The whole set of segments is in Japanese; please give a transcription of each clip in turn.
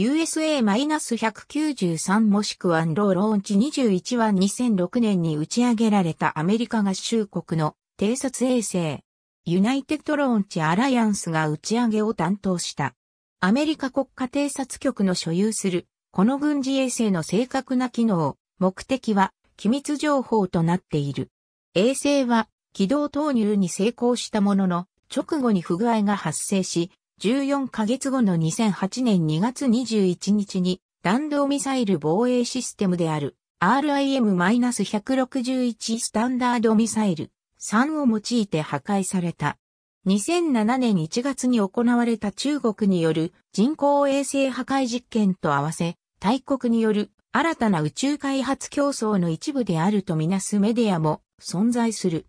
USA-193 もしくはンローローンチ21は2006年に打ち上げられたアメリカ合衆国の偵察衛星。ユナイテッドローンチアライアンスが打ち上げを担当した。アメリカ国家偵察局の所有する、この軍事衛星の正確な機能、目的は、機密情報となっている。衛星は、軌道投入に成功したものの、直後に不具合が発生し、14ヶ月後の2008年2月21日に弾道ミサイル防衛システムである RIM-161 スタンダードミサイル3を用いて破壊された。2007年1月に行われた中国による人工衛星破壊実験と合わせ、大国による新たな宇宙開発競争の一部であるとみなすメディアも存在する。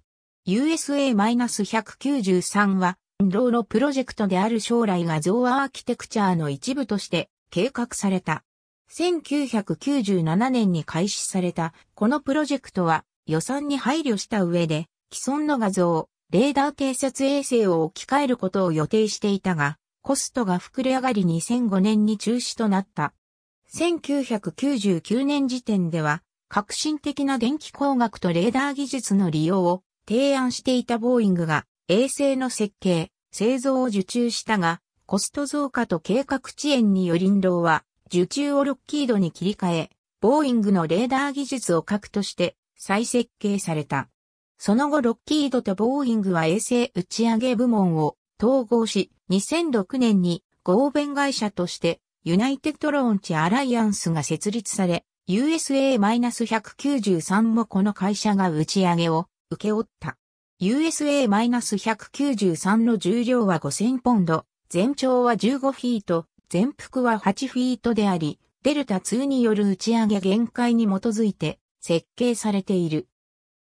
USA-193 は動のプロジェクトである将来画像アーキテクチャーの一部として計画された。1997年に開始されたこのプロジェクトは予算に配慮した上で既存の画像、レーダー偵察衛星を置き換えることを予定していたが、コストが膨れ上がり2005年に中止となった。1999年時点では、革新的な電気工学とレーダー技術の利用を提案していたボーイングが、衛星の設計、製造を受注したが、コスト増加と計画遅延により林道は、受注をロッキードに切り替え、ボーイングのレーダー技術を核として再設計された。その後ロッキードとボーイングは衛星打ち上げ部門を統合し、2006年に合弁会社としてユナイテッドローンチアライアンスが設立され、USA-193 もこの会社が打ち上げを受け負った。USA-193 の重量は5000ポンド、全長は15フィート、全幅は8フィートであり、デルタ2による打ち上げ限界に基づいて設計されている。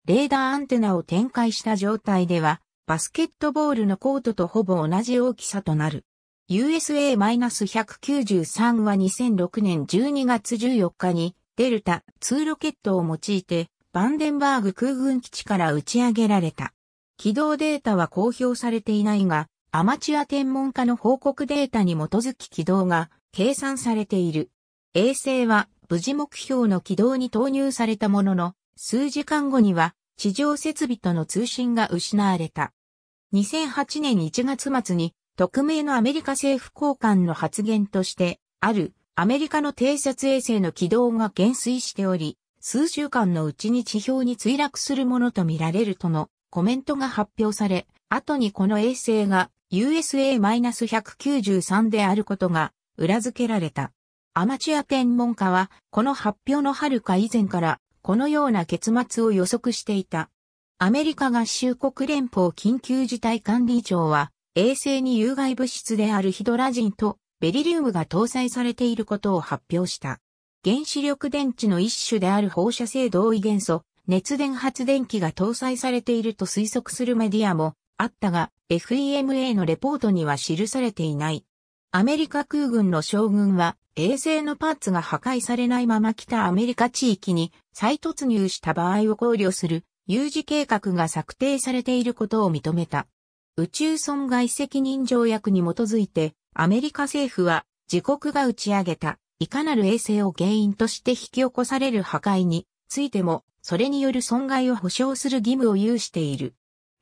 レーダーアンテナを展開した状態では、バスケットボールのコートとほぼ同じ大きさとなる。USA-193 は2006年12月14日にデルタ2ロケットを用いてバンデンバーグ空軍基地から打ち上げられた。起動データは公表されていないが、アマチュア天文家の報告データに基づき軌道が計算されている。衛星は無事目標の軌道に投入されたものの、数時間後には地上設備との通信が失われた。2008年1月末に匿名のアメリカ政府高官の発言として、あるアメリカの偵察衛星の軌道が減衰しており、数週間のうちに地表に墜落するものとみられるとのコメントが発表され、後にこの衛星が USA-193 であることが裏付けられた。アマチュア天文家は、この発表の遥か以前から、このような結末を予測していた。アメリカ合衆国連邦緊急事態管理庁は、衛星に有害物質であるヒドラジンとベリリウムが搭載されていることを発表した。原子力電池の一種である放射性同位元素、熱電発電機が搭載されていると推測するメディアもあったが、FEMA のレポートには記されていない。アメリカ空軍の将軍は、衛星のパーツが破壊されないまま北アメリカ地域に再突入した場合を考慮する有事計画が策定されていることを認めた。宇宙損害責任条約に基づいて、アメリカ政府は自国が打ち上げたいかなる衛星を原因として引き起こされる破壊についてもそれによる損害を保障する義務を有している。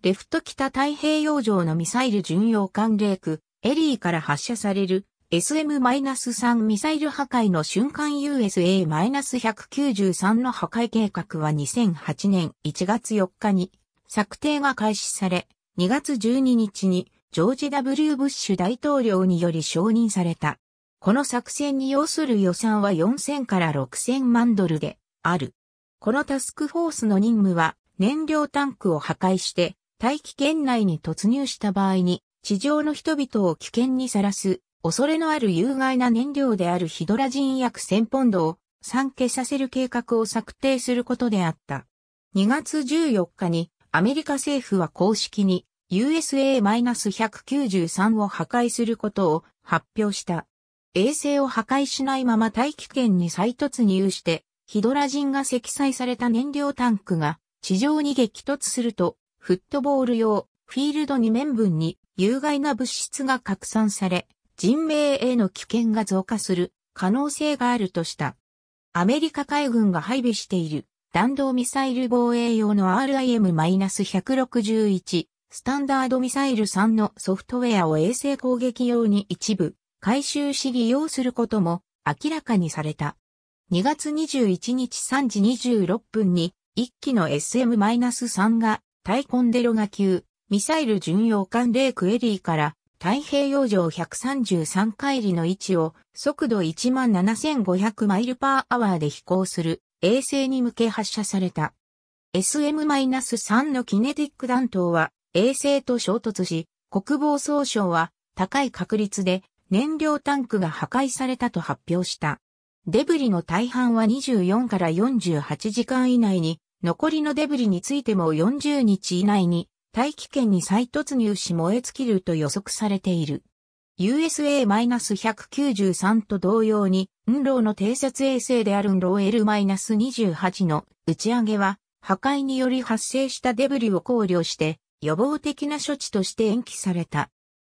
レフト北太平洋上のミサイル巡洋艦レーク、エリーから発射される SM-3 ミサイル破壊の瞬間 USA-193 の破壊計画は2008年1月4日に策定が開始され、2月12日にジョージ・ W・ ブッシュ大統領により承認された。この作戦に要する予算は4000から6000万ドルである。このタスクフォースの任務は、燃料タンクを破壊して、大気圏内に突入した場合に、地上の人々を危険にさらす、恐れのある有害な燃料であるヒドラジン薬1000ポンドを産気させる計画を策定することであった。2月14日にアメリカ政府は公式に USA-193 を破壊することを発表した。衛星を破壊しないまま大気圏に再突入してヒドラジンが積載された燃料タンクが地上に激突すると、フットボール用フィールド2面分に有害な物質が拡散され、人命への危険が増加する可能性があるとした。アメリカ海軍が配備している弾道ミサイル防衛用の RIM-161 スタンダードミサイル3のソフトウェアを衛星攻撃用に一部回収し利用することも明らかにされた。2月21日3時26分に、1機の SM-3 が、タイコンデロが級、ミサイル巡洋艦レイクエリーから太平洋上133海里の位置を速度17,500マイルパーアワーで飛行する衛星に向け発射された。SM-3 のキネティック弾頭は衛星と衝突し、国防総省は高い確率で燃料タンクが破壊されたと発表した。デブリの大半は24から48時間以内に、残りのデブリについても40日以内に大気圏に再突入し燃え尽きると予測されている。USA-193 と同様に、運動の偵察衛星である運動 L-28 の打ち上げは、破壊により発生したデブリを考慮して、予防的な処置として延期された。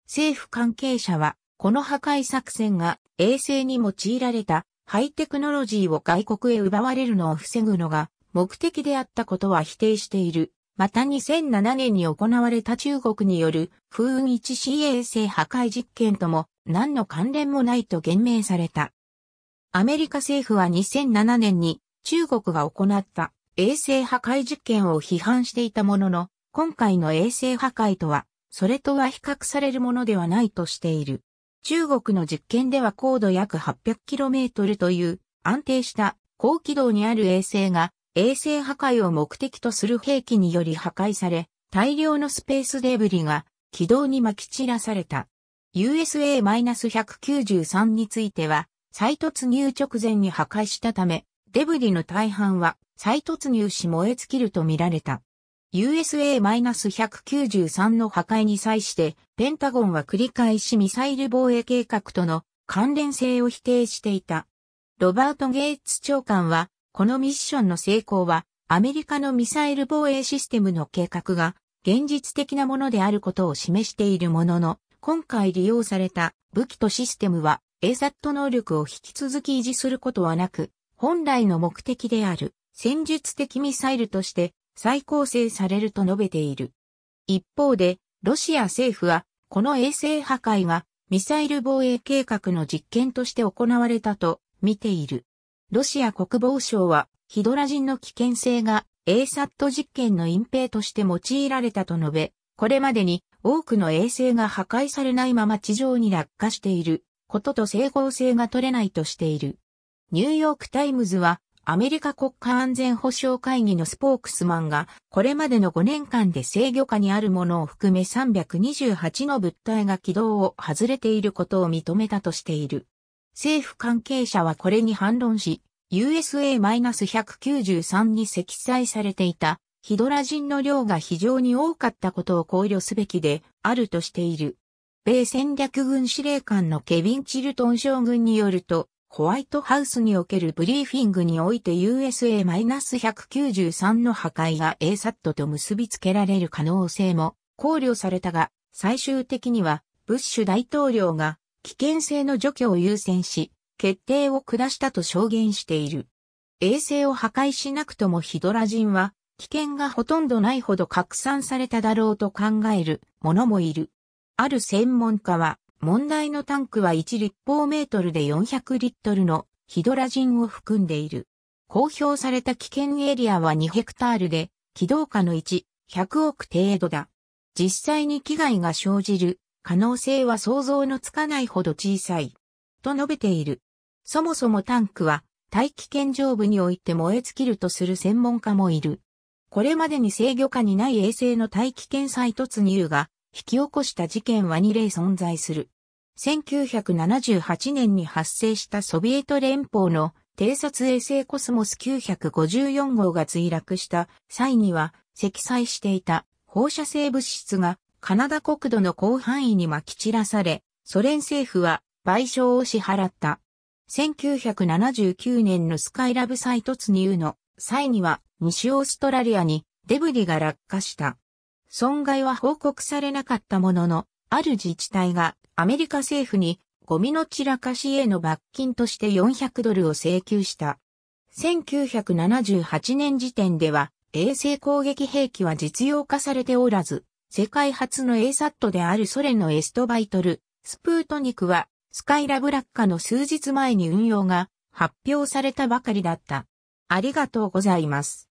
政府関係者は、この破壊作戦が衛星に用いられたハイテクノロジーを外国へ奪われるのを防ぐのが目的であったことは否定している。また2007年に行われた中国による風雲 1C 衛星破壊実験とも何の関連もないと言明された。アメリカ政府は2007年に中国が行った衛星破壊実験を批判していたものの、今回の衛星破壊とは、それとは比較されるものではないとしている。中国の実験では高度約 800km という安定した高軌道にある衛星が衛星破壊を目的とする兵器により破壊され、大量のスペースデブリが軌道に撒き散らされた。USA-193 については、再突入直前に破壊したため、デブリの大半は再突入し燃え尽きると見られた。USA-193 の破壊に際して、ペンタゴンは繰り返しミサイル防衛計画との関連性を否定していた。ロバート・ゲイツ長官は、このミッションの成功は、アメリカのミサイル防衛システムの計画が、現実的なものであることを示しているものの、今回利用された武器とシステムは、ASAT 能力を引き続き維持することはなく、本来の目的である戦術的ミサイルとして再構成されると述べている。一方で、ロシア政府は、この衛星破壊がミサイル防衛計画の実験として行われたと見ている。ロシア国防省は、ヒドラ人の危険性が ASAT 実験の隠蔽として用いられたと述べ、これまでに多くの衛星が破壊されないまま地上に落下していることと整合性が取れないとしている。ニューヨークタイムズはアメリカ国家安全保障会議のスポークスマンが、これまでの5年間で制御下にあるものを含め328の物体が軌道を外れていることを認めたとしている。政府関係者はこれに反論し、USA-193 に積載されていたヒドラジンの量が非常に多かったことを考慮すべきであるとしている。米戦略軍司令官のケビン・チルトン将軍によると、ホワイトハウスにおけるブリーフィングにおいて USA-193 の破壊が ASAT と結びつけられる可能性も考慮されたが、最終的にはブッシュ大統領が危険性の除去を優先し、決定を下したと証言している。衛星を破壊しなくともヒドラ人は危険がほとんどないほど拡散されただろうと考える者もいる。ある専門家は問題のタンクは1立方メートルで400リットルのヒドラジンを含んでいる。公表された危険エリアは2ヘクタールで、起動下の1、100億程度だ。実際に危害が生じる可能性は想像のつかないほど小さい。と述べている。そもそもタンクは大気圏上部において燃え尽きるとする専門家もいる。これまでに制御下にない衛星の大気圏再突入が引き起こした事件は2例存在する。1978年に発生したソビエト連邦の偵察衛星コスモス954号が墜落した際には積載していた放射性物質がカナダ国土の広範囲に撒き散らされ、ソ連政府は賠償を支払った。1979年のスカイラブ再突入の際には西オーストラリアにデブリが落下した。損害は報告されなかったものの、ある自治体がアメリカ政府にゴミの散らかしへの罰金として400ドルを請求した。1978年時点では衛星攻撃兵器は実用化されておらず、世界初の ASAT であるソ連のエストバイトル、スプートニクはスカイラブ落下の数日前に運用が発表されたばかりだった。ありがとうございます。